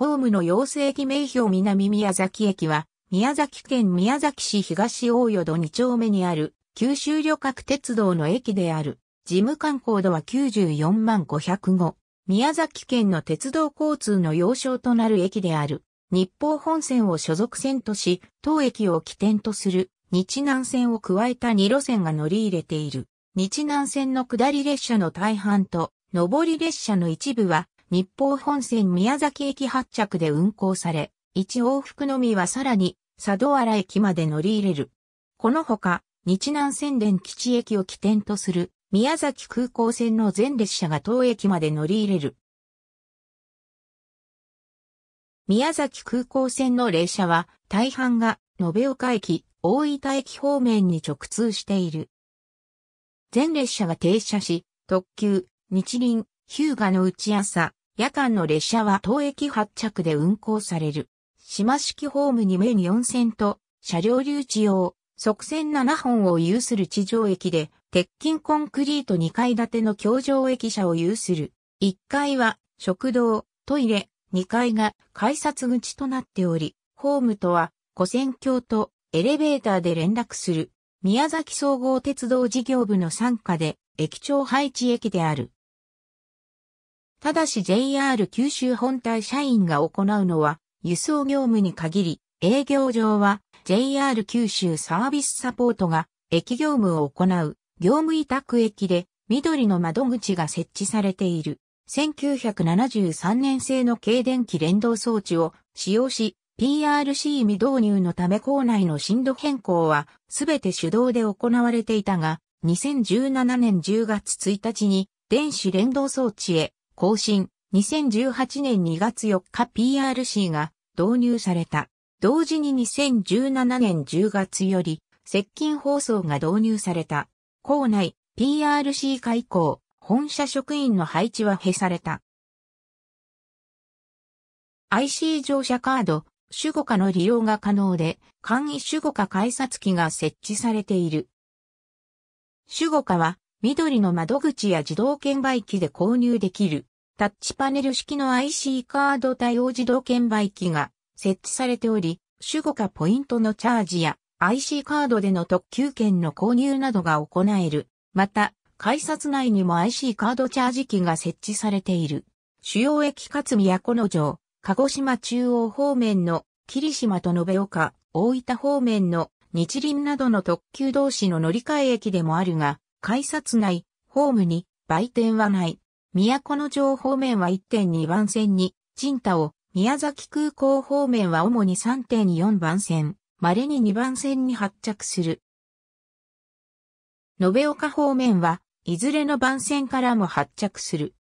ホームの養成駅名標南宮崎駅は、宮崎県宮崎市東大淀2丁目にある、九州旅客鉄道の駅である。事務官高度は94万505。宮崎県の鉄道交通の要衝となる駅である。日報本線を所属線とし、当駅を起点とする日南線を加えた2路線が乗り入れている。日南線の下り列車の大半と、上り列車の一部は、日報本線宮崎駅発着で運行され、1往復のみはさらに、佐土原駅まで乗り入れる。このほか、日南線伝基地駅を起点とする、宮崎空港線の全列車が当駅まで乗り入れる。宮崎空港線の列車は、大半が、延岡駅、大分駅方面に直通している。全列車が停車し、特急、日輪、ヒューガの内朝、夜間の列車は当駅発着で運行される。島式ホームに面4線と、車両留置用、側線7本を有する地上駅で、鉄筋コンクリート2階建ての橋上駅舎を有する。1階は食堂、トイレ、2階が改札口となっており、ホームとは、古線橋とエレベーターで連絡する。宮崎総合鉄道事業部の傘下で、駅長配置駅である。ただし JR 九州本体社員が行うのは、輸送業務に限り、営業上は JR 九州サービスサポートが駅業務を行う業務委託駅で緑の窓口が設置されている。1973年製の軽電気連動装置を使用し、PRC 未導入のため校内の震度変更は全て手動で行われていたが、2017年10月1日に電子連動装置へ更新、2018年2月4日 PRC が導入された。同時に2017年10月より、接近放送が導入された。校内、PRC 開校、本社職員の配置は閉された。IC 乗車カード、守護課の利用が可能で、簡易守護課改札機が設置されている。守護課は、緑の窓口や自動券売機で購入できる。タッチパネル式の IC カード対応自動券売機が設置されており、主語かポイントのチャージや IC カードでの特急券の購入などが行える。また、改札内にも IC カードチャージ機が設置されている。主要駅かつ都の城、鹿児島中央方面の霧島と延岡、大分方面の日輪などの特急同士の乗り換え駅でもあるが、改札内、ホームに売店はない。都城方面は1.2番線に、陣太を、宮崎空港方面は主に3.4番線、稀に2番線に発着する。延岡方面は、いずれの番線からも発着する。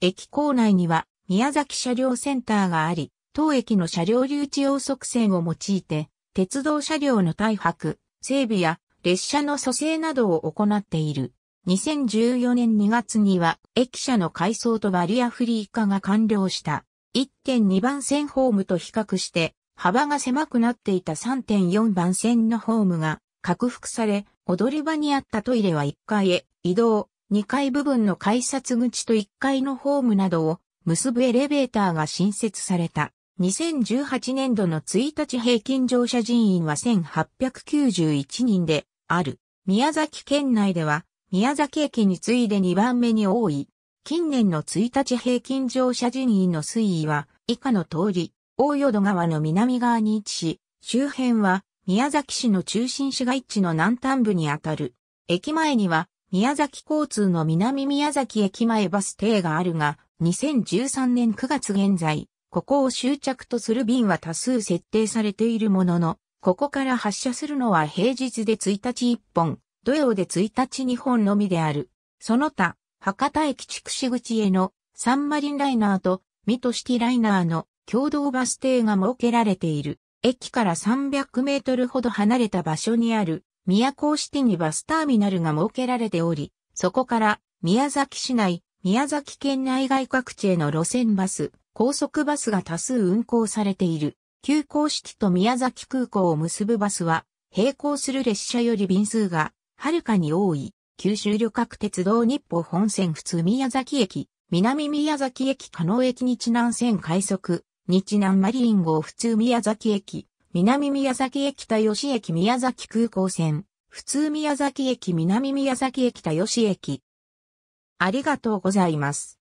駅構内には、宮崎車両センターがあり、当駅の車両留置用側線を用いて、鉄道車両の大白、整備や列車の蘇生などを行っている。2014年2月には駅舎の改装とバリアフリー化が完了した1.2番線ホームと比較して幅が狭くなっていた3.4番線のホームが拡幅され、踊り場にあったトイレは1階へ移動、2階部分の改札口と1階のホームなどを結ぶエレベーターが新設された。2018年度の1日平均乗車人員は1891人である。宮崎県内では宮崎駅に次いで2番目に多い。近年の1日平均乗車人員の推移は以下の通り、大淀川の南側に位置し、周辺は宮崎市の中心市街地の南端部にあたる。駅前には宮崎交通の南宮崎駅前バス停があるが、2013年9月現在、ここを終着とする便は多数設定されているものの、ここから発車するのは平日で1日1本、土曜で1日日本のみである。その他、博多駅筑紫口へのサンマリンライナーと水戸シティライナーの共同バス停が設けられている。駅から300メートルほど離れた場所にある宮古シティにバスターミナルが設けられており、そこから宮崎市内、宮崎県内外各地への路線バス、高速バスが多数運行されている。急行シティと宮崎空港を結ぶバスは、並行する列車より便数がはるかに多い、九州旅客鉄道日報本線普通宮崎駅、南宮崎駅加納駅日南線快速、日南マリン号普通宮崎駅、南宮崎駅田吉駅宮崎空港線、普通宮崎駅南宮崎駅田吉駅。ありがとうございます。